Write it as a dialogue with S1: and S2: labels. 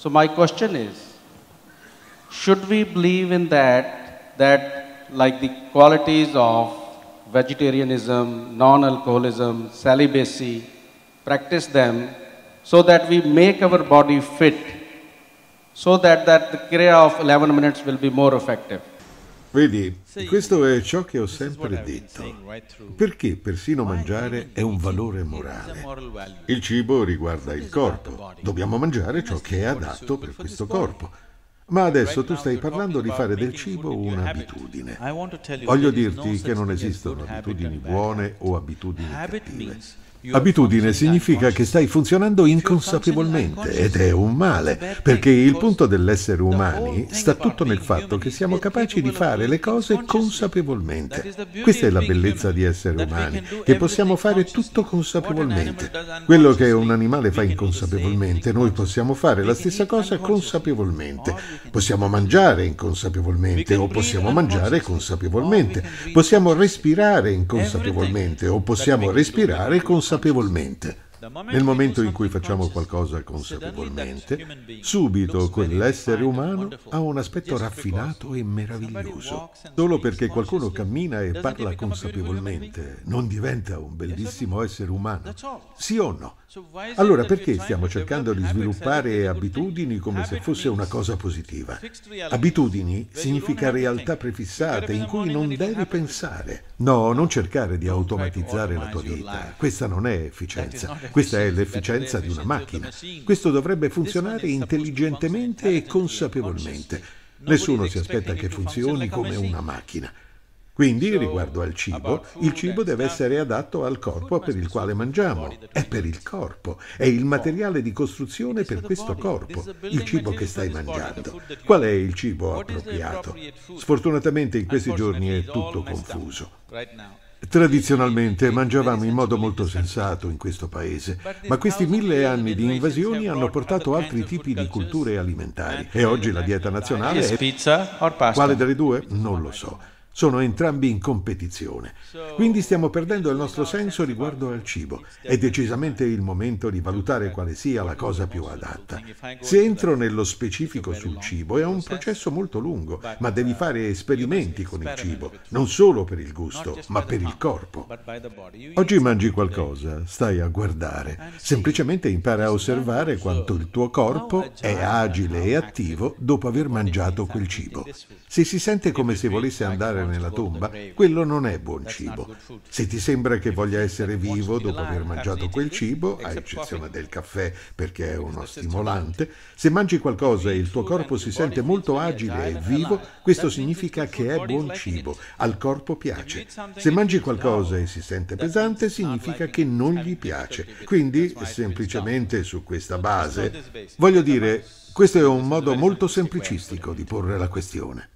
S1: So my question is, should we believe in that, that like the qualities of vegetarianism, non-alcoholism, celibacy, practice them so that we make our body fit so that, that the kriya of 11 minutes will be more effective. Vedi, questo è ciò che ho sempre detto. Perché persino mangiare è un valore morale. Il cibo riguarda il corpo. Dobbiamo mangiare ciò che è adatto per questo corpo. Ma adesso tu stai parlando di fare del cibo un'abitudine. Voglio dirti che non esistono abitudini buone o abitudini cattive. Abitudine significa che stai funzionando inconsapevolmente ed è un male, perché il punto dell'essere umani sta tutto nel fatto che siamo capaci di fare le cose consapevolmente. Questa è la bellezza di essere umani, che possiamo fare tutto consapevolmente. Quello che un animale fa inconsapevolmente, noi possiamo fare la stessa cosa consapevolmente. Possiamo mangiare inconsapevolmente o possiamo mangiare consapevolmente. Possiamo respirare inconsapevolmente o possiamo respirare consapevolmente consapevolmente nel momento in cui facciamo qualcosa consapevolmente, subito quell'essere umano ha un aspetto raffinato e meraviglioso. Solo perché qualcuno cammina e parla consapevolmente, non diventa un bellissimo essere umano. Sì o no? Allora perché stiamo cercando di sviluppare abitudini come se fosse una cosa positiva? Abitudini significa realtà prefissate in cui non devi pensare. No, non cercare di automatizzare la tua vita. Questa non è efficienza. Questa è l'efficienza di una macchina. Questo dovrebbe funzionare intelligentemente e consapevolmente. Nessuno si aspetta che funzioni come una macchina. Quindi, riguardo al cibo, il cibo deve essere adatto al corpo per il quale mangiamo. È per il corpo, è il materiale di costruzione per questo corpo, il cibo che stai mangiando. Qual è il cibo appropriato? Sfortunatamente in questi giorni è tutto confuso. Tradizionalmente mangiavamo in modo molto sensato in questo paese, ma questi mille anni di invasioni hanno portato altri tipi di culture alimentari e oggi la dieta nazionale è pizza o pasta. Quale delle due? Non lo so sono entrambi in competizione. Quindi stiamo perdendo il nostro senso riguardo al cibo. È decisamente il momento di valutare quale sia la cosa più adatta. Se entro nello specifico sul cibo è un processo molto lungo, ma devi fare esperimenti con il cibo, non solo per il gusto, ma per il corpo. Oggi mangi qualcosa, stai a guardare. Ah, Semplicemente impara a osservare quanto il tuo corpo è agile e attivo dopo aver mangiato quel cibo. Se si sente come se volesse andare entrare nella tomba, quello non è buon cibo. Se ti sembra che voglia essere vivo dopo aver mangiato quel cibo, a eccezione del caffè perché è uno stimolante, se mangi qualcosa e il tuo corpo si sente molto agile e vivo, questo significa che è buon cibo, al corpo piace. Se mangi qualcosa e si sente pesante, significa che non gli piace. Quindi, semplicemente su questa base, voglio dire, questo è un modo molto semplicistico di porre la questione.